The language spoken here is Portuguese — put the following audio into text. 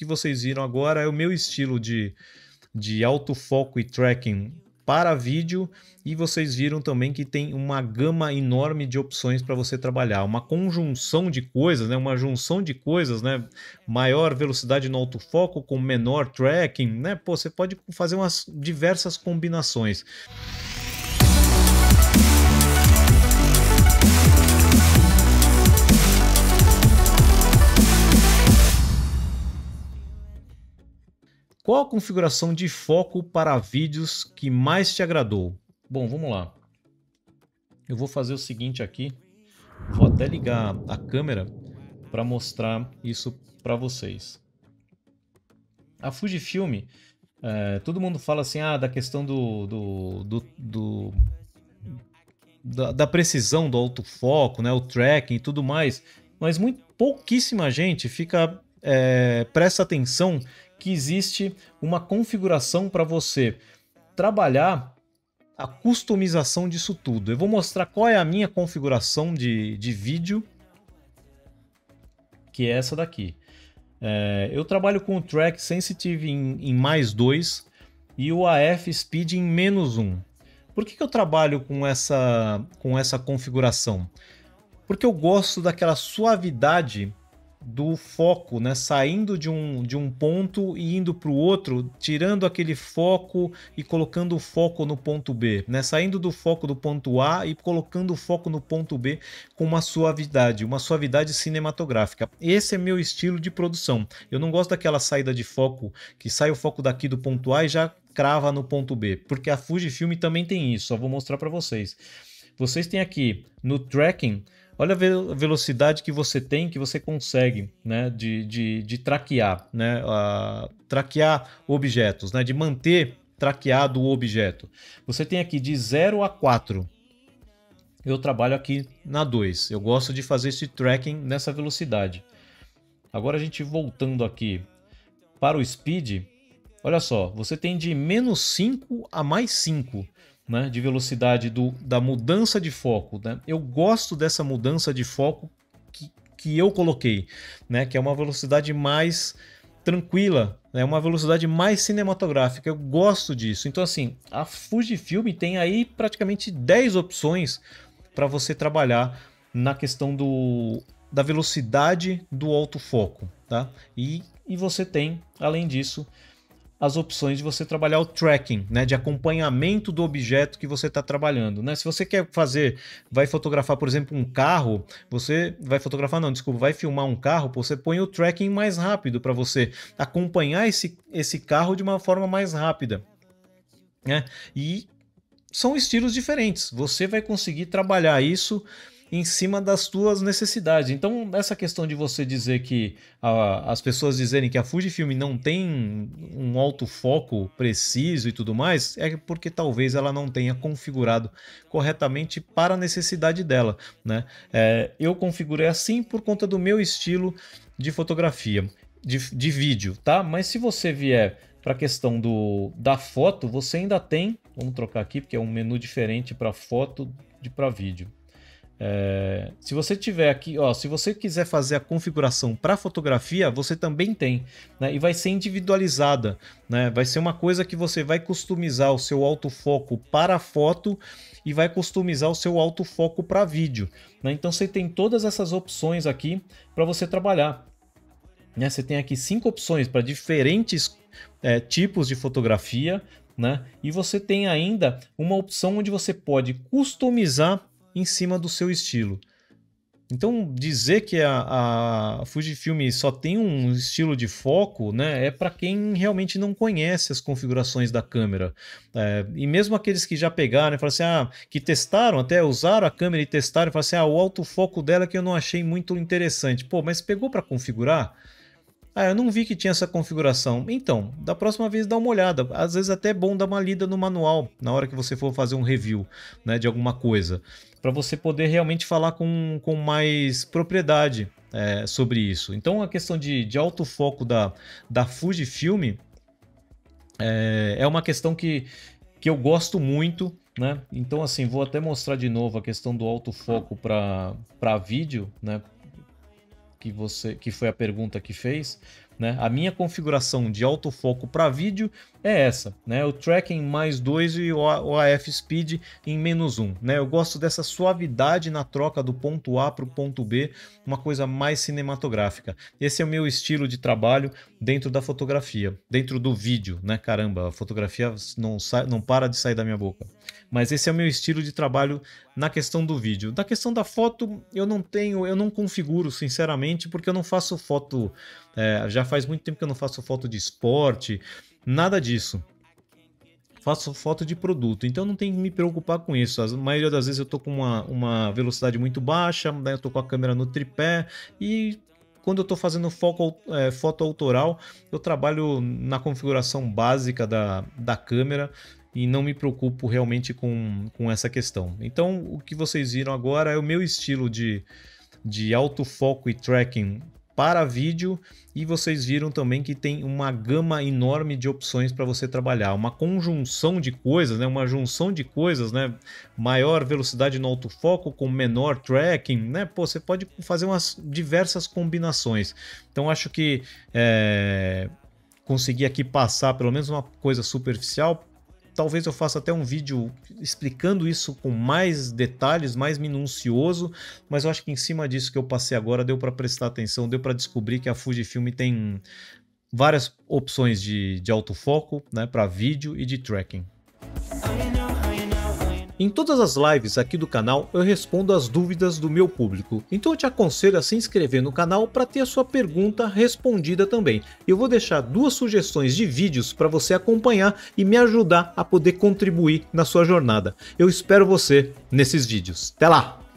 que vocês viram agora é o meu estilo de, de autofoco e tracking para vídeo e vocês viram também que tem uma gama enorme de opções para você trabalhar, uma conjunção de coisas, né? Uma junção de coisas, né? Maior velocidade no autofoco com menor tracking, né? Pô, você pode fazer umas diversas combinações. Qual a configuração de foco para vídeos que mais te agradou? Bom, vamos lá. Eu vou fazer o seguinte aqui. Vou até ligar a câmera para mostrar isso para vocês. A Fujifilm, é, todo mundo fala assim, ah, da questão do, do, do, do da, da, precisão do autofoco, né, o tracking e tudo mais, mas muito pouquíssima gente fica é, presta atenção que existe uma configuração para você trabalhar a customização disso tudo. Eu vou mostrar qual é a minha configuração de, de vídeo, que é essa daqui. É, eu trabalho com o Track Sensitive em, em mais 2 e o AF Speed em menos 1. Por que, que eu trabalho com essa, com essa configuração? Porque eu gosto daquela suavidade do foco, né? Saindo de um, de um ponto e indo para o outro, tirando aquele foco e colocando o foco no ponto B, né? Saindo do foco do ponto A e colocando o foco no ponto B com uma suavidade, uma suavidade cinematográfica. Esse é meu estilo de produção. Eu não gosto daquela saída de foco que sai o foco daqui do ponto A e já crava no ponto B, porque a Fujifilm também tem isso. Só vou mostrar para vocês. Vocês têm aqui no tracking olha a ve velocidade que você tem, que você consegue, né, de, de, de traquear, né, uh, traquear objetos, né, de manter traqueado o objeto. Você tem aqui de 0 a 4. Eu trabalho aqui na 2. Eu gosto de fazer esse tracking nessa velocidade. Agora a gente voltando aqui para o speed, olha só, você tem de menos 5 a mais 5 né, de velocidade do, da mudança de foco. Né? Eu gosto dessa mudança de foco que, que eu coloquei, né, que é uma velocidade mais tranquila, é uma velocidade mais cinematográfica. Eu gosto disso. Então, assim, a Fujifilm tem aí praticamente 10 opções para você trabalhar na questão do, da velocidade do autofoco. Tá? E, e você tem, além disso, as opções de você trabalhar o tracking, né, de acompanhamento do objeto que você está trabalhando, né? Se você quer fazer, vai fotografar, por exemplo, um carro, você vai fotografar, não, desculpa, vai filmar um carro, você põe o tracking mais rápido para você acompanhar esse, esse carro de uma forma mais rápida, né? E são estilos diferentes. Você vai conseguir trabalhar isso em cima das tuas necessidades. Então, essa questão de você dizer que a, as pessoas dizerem que a Fujifilm não tem um alto foco preciso e tudo mais, é porque talvez ela não tenha configurado corretamente para a necessidade dela. Né? É, eu configurei assim por conta do meu estilo de fotografia, de, de vídeo, tá? Mas se você vier para a questão do, da foto, você ainda tem. Vamos trocar aqui, porque é um menu diferente para foto de para vídeo. É, se você tiver aqui, ó, se você quiser fazer a configuração para fotografia, você também tem, né? E vai ser individualizada, né? Vai ser uma coisa que você vai customizar o seu autofoco para foto e vai customizar o seu autofoco para vídeo, né? Então você tem todas essas opções aqui para você trabalhar. Né? Você tem aqui cinco opções para diferentes é, tipos de fotografia, né? E você tem ainda uma opção onde você pode customizar em cima do seu estilo. Então, dizer que a, a Fujifilm só tem um estilo de foco né, é para quem realmente não conhece as configurações da câmera. É, e mesmo aqueles que já pegaram e falaram assim, ah, que testaram, até usaram a câmera e testaram e falaram assim, ah, o autofoco dela é que eu não achei muito interessante. Pô, mas pegou para configurar? Ah, eu não vi que tinha essa configuração. Então, da próxima vez dá uma olhada. Às vezes até é bom dar uma lida no manual na hora que você for fazer um review né, de alguma coisa, para você poder realmente falar com, com mais propriedade é, sobre isso. Então, a questão de, de alto foco da, da Fujifilm é, é uma questão que, que eu gosto muito. Né? Então, assim, vou até mostrar de novo a questão do foco para vídeo, né? que você que foi a pergunta que fez, né? A minha configuração de autofoco para vídeo é essa, né? O tracking mais 2 e o AF speed em menos 1, um, né? Eu gosto dessa suavidade na troca do ponto A para o ponto B, uma coisa mais cinematográfica. Esse é o meu estilo de trabalho dentro da fotografia, dentro do vídeo, né? Caramba, a fotografia não sai, não para de sair da minha boca. Mas esse é o meu estilo de trabalho na questão do vídeo. Da questão da foto, eu não tenho, eu não configuro, sinceramente, porque eu não faço foto. É, já faz muito tempo que eu não faço foto de esporte, nada disso. Faço foto de produto, então não tem que me preocupar com isso. A maioria das vezes eu tô com uma, uma velocidade muito baixa, né? eu tô com a câmera no tripé e quando eu estou fazendo foco, é, foto autoral, eu trabalho na configuração básica da, da câmera, e não me preocupo realmente com, com essa questão. Então, o que vocês viram agora é o meu estilo de, de foco e tracking para vídeo e vocês viram também que tem uma gama enorme de opções para você trabalhar, uma conjunção de coisas, né? uma junção de coisas, né? maior velocidade no autofoco com menor tracking, né? Pô, você pode fazer umas diversas combinações. Então acho que é, conseguir aqui passar pelo menos uma coisa superficial talvez eu faça até um vídeo explicando isso com mais detalhes, mais minucioso, mas eu acho que em cima disso que eu passei agora deu para prestar atenção, deu para descobrir que a Fujifilm tem várias opções de, de autofoco, né, para vídeo e de tracking. I know, know. Em todas as lives aqui do canal eu respondo as dúvidas do meu público, então eu te aconselho a se inscrever no canal para ter a sua pergunta respondida também. Eu vou deixar duas sugestões de vídeos para você acompanhar e me ajudar a poder contribuir na sua jornada. Eu espero você nesses vídeos. Até lá!